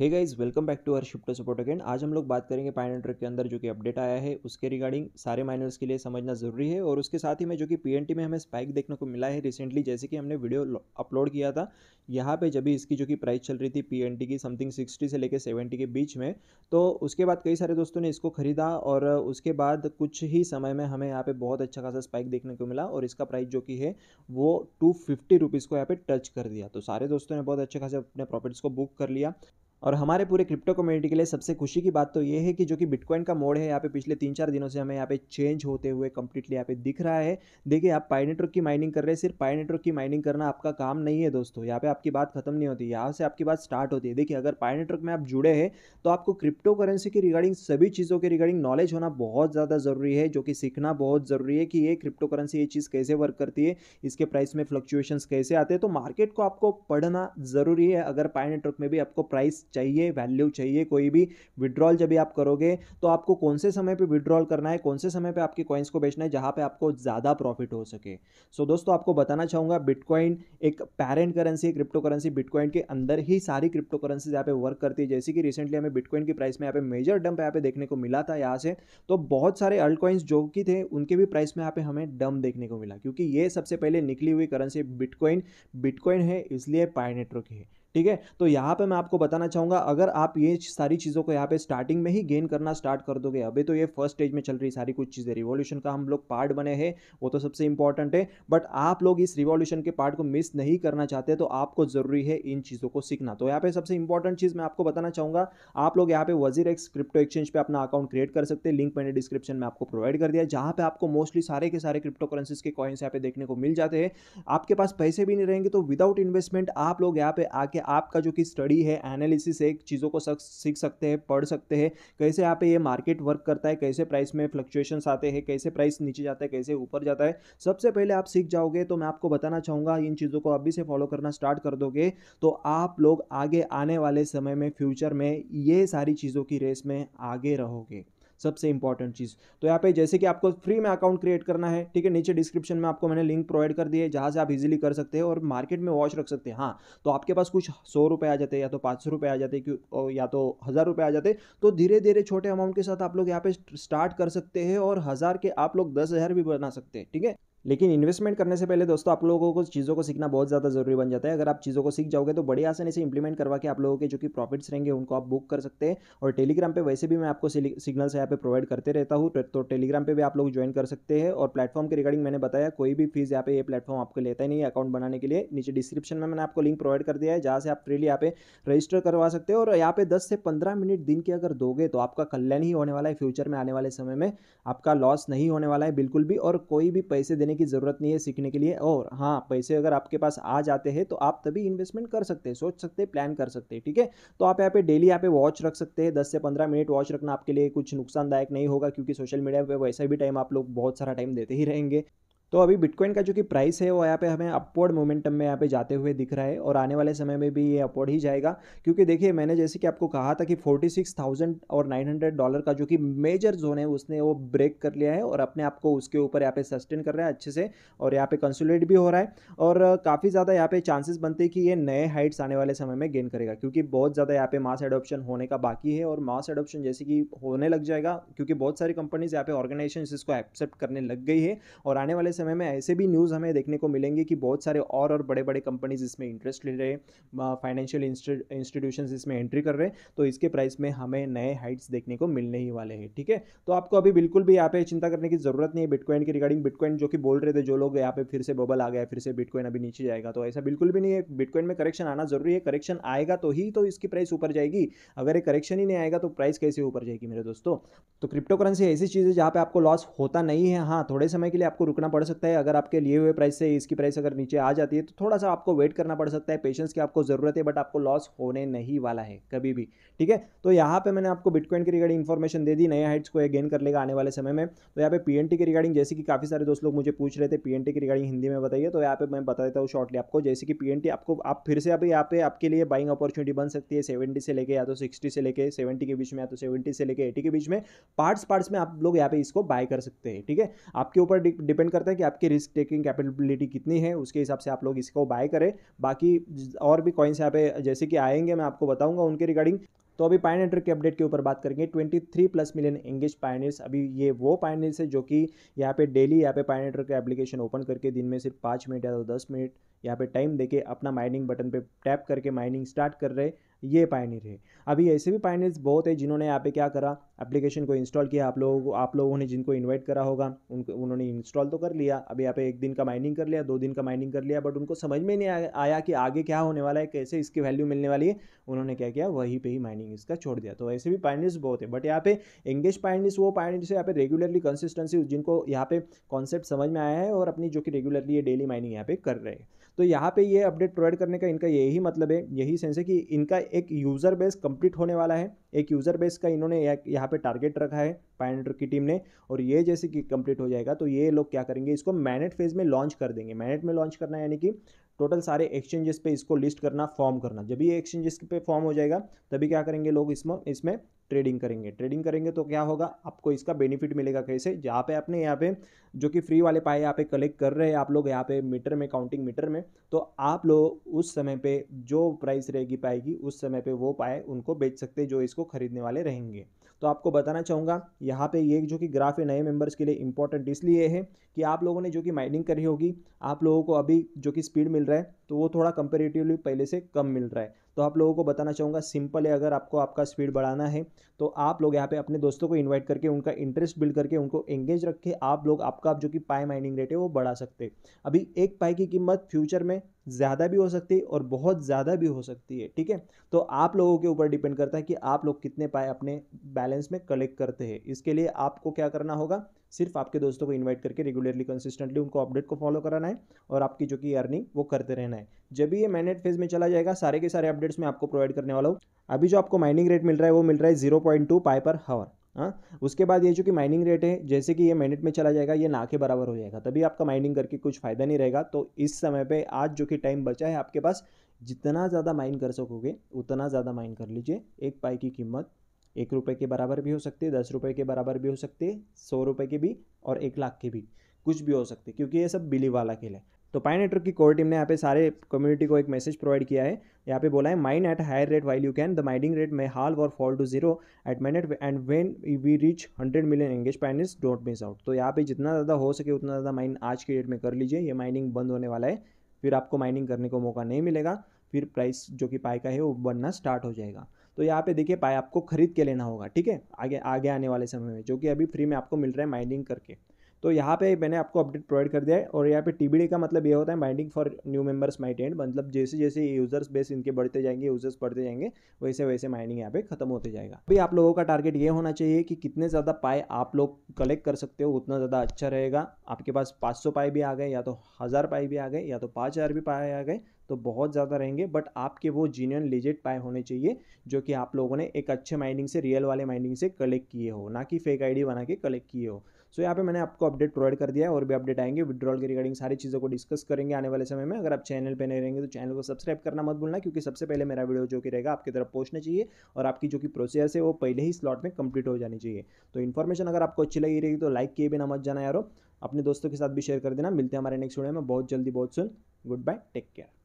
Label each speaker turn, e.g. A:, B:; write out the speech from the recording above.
A: hey guys welcome back to our shift support again आज हम लोग बात करेंगे पाइन ट्रैक के अंदर जो कि अपडेट आया है उसके रिगार्डिंग सारे माइनर्स के लिए समझना ज़रूरी है और उसके साथ ही में जो कि पी में हमें स्पाइक देखने को मिला है रिसेंटली जैसे कि हमने वीडियो अपलोड किया था यहाँ पे जब भी इसकी जो कि प्राइस चल रही थी पी की समथिंग सिक्सटी से लेकर सेवेंटी के बीच में तो उसके बाद कई सारे दोस्तों ने इसको खरीदा और उसके बाद कुछ ही समय में हमें यहाँ पर बहुत अच्छा खासा स्पाइक देखने को मिला और इसका प्राइस जो कि है वो टू फिफ्टी को यहाँ पर टच कर दिया तो सारे दोस्तों ने बहुत अच्छे खासे अपने प्रॉफिट्स को बुक कर लिया और हमारे पूरे क्रिप्टो कम्युनिटी के लिए सबसे खुशी की बात तो ये है कि जो कि बिटकॉइन का मोड है यहाँ पे पिछले तीन चार दिनों से हमें यहाँ पे चेंज होते हुए कंप्लीटली यहाँ पे दिख रहा है देखिए आप पाई नेटवर्क की माइनिंग कर रहे हैं सिर्फ पाई नेटवर्क की माइनिंग करना आपका काम नहीं है दोस्तों यहाँ पे आपकी बात खत्म नहीं होती यहाँ से आपकी बात स्टार्ट होती है देखिए अगर पाई नेटवर्क में आप जुड़े हैं तो आपको क्रिप्टो करेंसी की रिगार्डिंग सभी चीज़ों के रिगार्डिंग नॉलेज होना बहुत ज़्यादा ज़रूरी है जो कि सीखना बहुत ज़रूरी है कि ये क्रिप्टो करेंसी ये चीज़ कैसे वर्क करती है इसके प्राइस में फ्लक्चुएशन कैसे आते हैं तो मार्केट को आपको पढ़ना ज़रूरी है अगर पाई नेटवर्क में भी आपको प्राइस चाहिए वैल्यू चाहिए कोई भी विड्रॉल जब भी आप करोगे तो आपको कौन से समय पे विड्रॉल करना है कौन से समय पे आपके कॉइन्स को बेचना है जहाँ पे आपको ज़्यादा प्रॉफिट हो सके सो so, दोस्तों आपको बताना चाहूँगा बिटकॉइन एक parent currency crypto currency bitcoin के अंदर ही सारी क्रिप्टो करेंसीज यहाँ पे वर्क करती है जैसे कि रिसेंटली हमें बिटकॉइन की प्राइस में यहाँ पे मेजर डंप यहाँ पे देखने को मिला था यहाँ से तो बहुत सारे अल्ट कॉइन्स जो कि थे उनके भी प्राइस में यहाँ पे हमें डंप देखने को मिला क्योंकि ये सबसे पहले निकली हुई करेंसी बिटकॉइन बिटकॉइन है इसलिए पायनेट्रो की है ठीक है तो यहाँ पे मैं आपको बताना चाहूँगा अगर आप ये सारी चीज़ों को यहाँ पे स्टार्टिंग में ही गेन करना स्टार्ट कर दोगे अभी तो ये फर्स्ट स्टेज में चल रही सारी कुछ चीज़ें रिवॉल्यूशन का हम लोग पार्ट बने हैं वो तो सबसे इंपॉर्टेंट है बट आप लोग इस रिवॉल्यूशन के पार्ट को मिस नहीं करना चाहते तो आपको ज़रूरी है इन चीज़ों को सीखना तो यहाँ पे सबसे इंपॉर्टेंट चीज़ मैं आपको बताना चाहूँगा आप लोग यहाँ पे वजीर एक्स क्रिप्टो एक्सचेंज पर अपना अकाउंट क्रिएट कर सकते हैं लिंक मैंने डिस्क्रिप्शन में आपको प्रोवाइड कर दिया जहाँ पर आपको मोस्टली सारे के सारे क्रिप्टो करेंसीज के कॉइन्स यहाँ पे देखने को मिल जाते हैं आपके पास पैसे भी नहीं रहेंगे तो विदाउट इन्वेस्टमेंट आप लोग यहाँ पे आके आपका जो कि स्टडी है एनालिसिस है चीज़ों को सीख सकते हैं पढ़ सकते हैं कैसे यहाँ पे ये मार्केट वर्क करता है कैसे प्राइस में फ्लक्चुएशंस आते हैं कैसे प्राइस नीचे जाता है कैसे ऊपर जाता है सबसे पहले आप सीख जाओगे तो मैं आपको बताना चाहूँगा इन चीज़ों को अभी से फॉलो करना स्टार्ट कर दोगे तो आप लोग आगे आने वाले समय में फ्यूचर में ये सारी चीज़ों की रेस में आगे रहोगे सबसे इंपॉर्टेंट चीज़ तो यहाँ पे जैसे कि आपको फ्री में अकाउंट क्रिएट करना है ठीक है नीचे डिस्क्रिप्शन में आपको मैंने लिंक प्रोवाइड कर दी है जहाँ से आप इजीली कर सकते हैं और मार्केट में वॉच रख सकते हैं हाँ तो आपके पास कुछ सौ रुपये आ जाते या तो पाँच सौ रुपये आ जाते या तो हज़ार रुपये आ जाते तो धीरे धीरे छोटे अमाउंट के साथ आप लोग यहाँ पे स्टार्ट कर सकते हैं और हज़ार के आप लोग दस हज़ार भी बना सकते हैं ठीक है लेकिन इन्वेस्टमेंट करने से पहले दोस्तों आप लोगों को चीज़ों को सीखना बहुत ज़्यादा ज़रूरी बन जाता है अगर आप चीज़ों को सीख जाओगे तो बड़ी आसानी से इंप्लीमेंट करवा के आप लोगों के जो कि प्रॉफिट्स रहेंगे उनको आप बुक कर सकते हैं और टेलीग्राम पे वैसे भी मैं आपको सिग्नल्स यहाँ पे प्रोवाइड करते रहता हूँ तो टेलीग्राम पर भी आप लोग ज्वाइन कर सकते हैं और प्लेटफॉर्म के रिगार्डिंग मैंने बताया कोई भी फीस यहाँ पे ये प्लेटफॉर्म आपको लेता ही नहीं है अकाउंट बनाने के लिए नीचे डिस्क्रिप्शन में मैंने आपको लिंक प्रोवाइड कर दिया है जहाँ से आप फ्रीली यहाँ पे रजिस्टर करवा सकते हो और यहाँ पे दस से पंद्रह मिनट दिन के अगर दोगे तो आपका कल्याण ही होने वाला है फ्यूचर में आने वाले समय में आपका लॉस नहीं होने वाला है बिल्कुल भी और कोई भी पैसे देने की ज़रूरत नहीं है सीखने के लिए और हाँ पैसे अगर आपके पास आ जाते हैं तो आप तभी इन्वेस्टमेंट कर सकते हैं सोच सकते हैं प्लान कर सकते हैं ठीक है तो आप यहाँ पे डेली यहाँ पे वॉच रख सकते हैं दस से पंद्रह मिनट वॉच रखना आपके लिए कुछ नुकसानदायक नहीं होगा क्योंकि सोशल मीडिया पर वैसे भी टाइम आप लोग बहुत सारा टाइम देते ही रहेंगे तो अभी बिटकॉइन का जो कि प्राइस है वो यहाँ पे हमें अपवर्ड मोमेंटम में यहाँ पे जाते हुए दिख रहा है और आने वाले समय में भी ये अपवर्ड ही जाएगा क्योंकि देखिए मैंने जैसे कि आपको कहा था कि 46,000 और 900 डॉलर का जो कि मेजर जोन है उसने वो ब्रेक कर लिया है और अपने आप को उसके ऊपर यहाँ पे सस्टेन कर रहा है अच्छे से और यहाँ पे कंसुलेट भी हो रहा है और काफ़ी ज़्यादा यहाँ पे चांसेस बनते हैं कि ये नए हाइट्स आने वाले समय में गेन करेगा क्योंकि बहुत ज़्यादा यहाँ पे मास एडोप्शन होने का बाकी है और मास एडोप्शन जैसे कि होने लग जाएगा क्योंकि बहुत सारी कंपनीज यहाँ पे ऑर्गेनाइजेशन इसको एक्सेप्ट करने लग गई है और आने वाले समय में ऐसे भी न्यूज़ हमें देखने को मिलेंगे कि बहुत सारे और और बड़े बड़े कंपनीज इसमें इंटरेस्ट ले रहे हैं फाइनेंशियल इंस्टीट्यूशन इसमें एंट्री कर रहे हैं तो इसके प्राइस में हमें नए हाइट्स देखने को मिलने ही वाले हैं ठीक है तो आपको अभी बिल्कुल भी यहाँ पे चिंता करने की ज़रूरत नहीं है बिटकॉइन की रिगार्डिंग बिटकॉइन जो कि बोल रहे थे जो लोग यहाँ पे फिर से बबल आ गया फिर से बिटकॉइन अभी नीचे जाएगा तो ऐसा बिल्कुल भी नहीं है बिटकॉइन में करेक्शन आना जरूरी है करेक्शन आएगा तो ही तो इसकी प्राइस ऊपर जाएगी अगर ये करेक्शन ही नहीं आएगा तो प्राइस कैसे ऊपर जाएगी मेरे दोस्तों तो क्रिप्टो करेंसी ऐसी चीज़ है जहाँ पे आपको लॉस होता नहीं है हाँ थोड़े समय के लिए आपको रुकना पड़ सकता है अगर आपके लिए हुए प्राइस से इसकी प्राइस अगर नीचे आ जाती है तो थोड़ा सा आपको वेट करना पड़ सकता है पेशेंस की आपको ज़रूरत है बट आपको लॉस होने नहीं वाला है कभी भी ठीक है तो यहाँ पे मैंने आपको बिटकॉइन की रिगार्डिंग इन्फॉर्मेशन दे दी नए हाइट्स को गेन कर लेगा आने वाले समय में तो यहाँ पे पीएनटी की रिगार्डिंग जैसे कि काफ़ी सारे दोस्त लोग मुझे पूछ रहे थे पीएनटी की रिगार्डिंग हिंदी में बताइए तो यहाँ पे मैं बता देता हूँ शॉर्टली आपको जैसे कि पीएनटी आपको आप फिर से अभी यहाँ पे आपके लिए बाइंग अपॉर्चुनिटी बन सकती है सेवेंटी से लेके या तो सिक्सटी से लेके सेवेंटी के बीच में या तो सेवेंटी से लेके एटी के बीच में पार्ट्स पार्ट्स में आप लोग यहाँ पे इसको बाय कर सकते हैं ठीक है आपके ऊपर डिपेंड करता है है कि आपकी रिस्क टेकिंग कैपेबिलिटी कितनी है उसके हिसाब से आप लोग इसको बाय करें बाकी और भी कॉइन्स यहाँ पे जैसे कि आएंगे मैं आपको बताऊंगा उनके रिगार्डिंग तो अभी पायनियर के अपडेट के ऊपर बात करेंगे 23 प्लस मिलियन एंगेज पायनियर्स अभी ये वो पायनियर्स है जो कि यहाँ पे डेली यहाँ पे पायनियर का एप्लीकेशन ओपन करके दिन में सिर्फ पाँच मिनट या तो दस मिनट यहाँ पे टाइम देके अपना माइनिंग बटन पे टैप करके माइनिंग स्टार्ट कर रहे ये पायनियर है अभी ऐसे भी पायनियर्स बहुत है जिन्होंने यहाँ पे क्या करा एप्लीकेशन को इंस्टॉल किया आप लोगों को आप लोगों ने जिनको इनवाइट करा होगा उनको उन्होंने इंस्टॉल तो कर लिया अभी यहाँ पे एक दिन का माइनिंग कर लिया दो दिन का माइनिंग कर लिया बट उनको समझ में नहीं आया कि आगे क्या होने वाला है कैसे इसकी वैल्यू मिलने वाली है उन्होंने क्या किया वहीं पर ही माइनिंग इसका छोड़ दिया तो ऐसे भी पायनियर्स बहुत है बट यहाँ पे एंगेज पायनियर्स वो पायनियर्स यहाँ पे रेगुलरली कंसिस्टेंसी जिनको यहाँ पे कॉन्सेप्ट समझ में आया है और अपनी जो कि रेगुलरली ये डेली माइनिंग यहाँ पे कर रहे हैं तो यहाँ पे ये अपडेट प्रोवाइड करने का इनका यही मतलब है यही सेंस है कि इनका एक यूज़र बेस कंप्लीट होने वाला है एक यूज़र बेस का इन्होंने यहाँ पे टारगेट रखा है पायनियर की टीम ने और ये जैसे कि कंप्लीट हो जाएगा तो ये लोग क्या करेंगे इसको मैनेट फेज़ में लॉन्च कर देंगे मैनेट में लॉन्च करना यानी कि टोटल सारे एक्सचेंजेस पे इसको लिस्ट करना फॉर्म करना जब ये एक्सचेंजेस पे फॉर्म हो जाएगा तभी क्या करेंगे लोग इसमें इसमें ट्रेडिंग करेंगे ट्रेडिंग करेंगे तो क्या होगा आपको इसका बेनिफिट मिलेगा कैसे जहाँ पे आपने यहाँ पे जो कि फ्री वाले पाए यहाँ पे कलेक्ट कर रहे हैं आप लोग यहाँ पे मीटर में काउंटिंग मीटर में तो आप लोग उस समय पे जो प्राइस रहेगी पाएगी उस समय पे वो पाए उनको बेच सकते जो इसको खरीदने वाले रहेंगे तो आपको बताना चाहूँगा यहाँ पे ये जो कि ग्राफ है नए मेंबर्स के लिए इंपॉर्टेंट इसलिए है कि आप लोगों ने जो कि माइनिंग करी होगी आप लोगों को अभी जो कि स्पीड मिल रहा है तो वो थोड़ा कंपेरेटिवली पहले से कम मिल रहा है तो आप लोगों को बताना चाहूँगा सिंपल है अगर आपको आपका स्पीड बढ़ाना है तो आप लोग यहाँ पे अपने दोस्तों को इन्वाइट करके उनका इंटरेस्ट बिल्ड करके उनको एंगेज रखे आप लोग आपका जो कि पाए माइनिंग रेट है वो बढ़ा सकते अभी एक पाई की कीमत फ्यूचर में ज़्यादा भी हो सकती है और बहुत ज़्यादा भी हो सकती है ठीक है तो आप लोगों के ऊपर डिपेंड करता है कि आप लोग कितने पाए अपने बैलेंस में कलेक्ट करते हैं इसके लिए आपको क्या करना होगा सिर्फ आपके दोस्तों को इनवाइट करके रेगुलरली कंसिस्टेंटली उनको अपडेट को फॉलो कराना है और आपकी जो कि अर्निंग वो करते रहना है जब भी ये मैनेट फेज में चला जाएगा सारे के सारे अपडेट्स मैं आपको प्रोवाइड करने वाला हूँ अभी जो आपको माइनिंग रेट मिल रहा है वो मिल रहा है जीरो पॉइंट टू पाई पर हावर हाँ उसके बाद ये जो कि माइनिंग रेट है जैसे कि ये मिनट में चला जाएगा ये ना के बराबर हो जाएगा तभी आपका माइनिंग करके कुछ फ़ायदा नहीं रहेगा तो इस समय पे आज जो कि टाइम बचा है आपके पास जितना ज़्यादा माइन कर सकोगे उतना ज़्यादा माइन कर लीजिए एक पाई की कीमत एक रुपये के बराबर भी हो सकती है दस रुपये के बराबर भी हो सकती है सौ रुपये के भी और एक लाख के भी कुछ भी हो सकते क्योंकि ये सब बिली वाला खेल है तो पाई नेटवर्क की कोर टीम ने यहाँ पे सारे कम्युनिटी को एक मैसेज प्रोवाइड किया है यहाँ पे बोला है mine at higher rate while you can the mining rate may halve or fall to zero at mainnet and when we reach hundred million engaged pioneers don't miss out तो यहाँ पे जितना ज़्यादा हो सके उतना ज़्यादा माइन आज के डेट में कर लीजिए ये माइनिंग बंद होने वाला है फिर आपको माइनिंग करने को मौका नहीं मिलेगा फिर प्राइस जो कि पाई का है वो बनना स्टार्ट हो जाएगा तो यहाँ पे देखिए पाए आपको खरीद के लेना होगा ठीक है आगे आगे आने वाले समय में जो कि अभी फ्री में आपको मिल रहा है माइनिंग करके तो यहाँ पे मैंने आपको अपडेट प्रोवाइड कर दिया है और यहाँ पे टीबीडी का मतलब ये होता है binding for new members might and मतलब जैसे जैसे यूजर्स बेस इनके बढ़ते जाएंगे यूजर्स बढ़ते जाएंगे वैसे वैसे माइनिंग यहाँ पे खत्म होते जाएगा अभी आप लोगों का टारगेट ये होना चाहिए कि कितने ज़्यादा पाए आप लोग कलेक्ट कर सकते हो उतना ज़्यादा अच्छा रहेगा आपके पास पाँच पाए भी आ गए या तो हज़ार पाए भी आ गए या तो पाँच भी पाए आ गए तो बहुत ज़्यादा रहेंगे बट आपके वो जीनियन लिजिट पाए होने चाहिए जो कि आप लोगों ने एक अच्छे माइनिंग से रियल वाले माइनिंग से कलेक्ट किए हो ना कि फेक आई बना के कलेक्ट किए हो सो यहाँ पे मैंने आपको अपडेट प्रोवाइड कर दिया है और भी अपडेट आएंगे विड्रॉल के रिगार्डिंग सारी चीज़ों को डिस्कस करेंगे आने वाले समय में अगर आप चैनल पर नहीं रहेंगे तो चैनल को सब्सक्राइब करना मत भूलना क्योंकि सबसे पहले मेरा वीडियो जो कि रहेगा आपकी तरफ पहुँचना चाहिए और आपकी जो कि प्रोसेस है वो पहले ही स्लॉट में कंप्लीट हो जानी चाहिए तो इन्फॉर्मेशन अगर आपको अच्छी लगी रहेगी तो लाइक किए बिना मत जाना यारो अपने दोस्तों के साथ भी शेयर कर देना मिलते हैं हमारे नेक्स्ट वीडियो में बहुत जल्दी बहुत soon good bye take care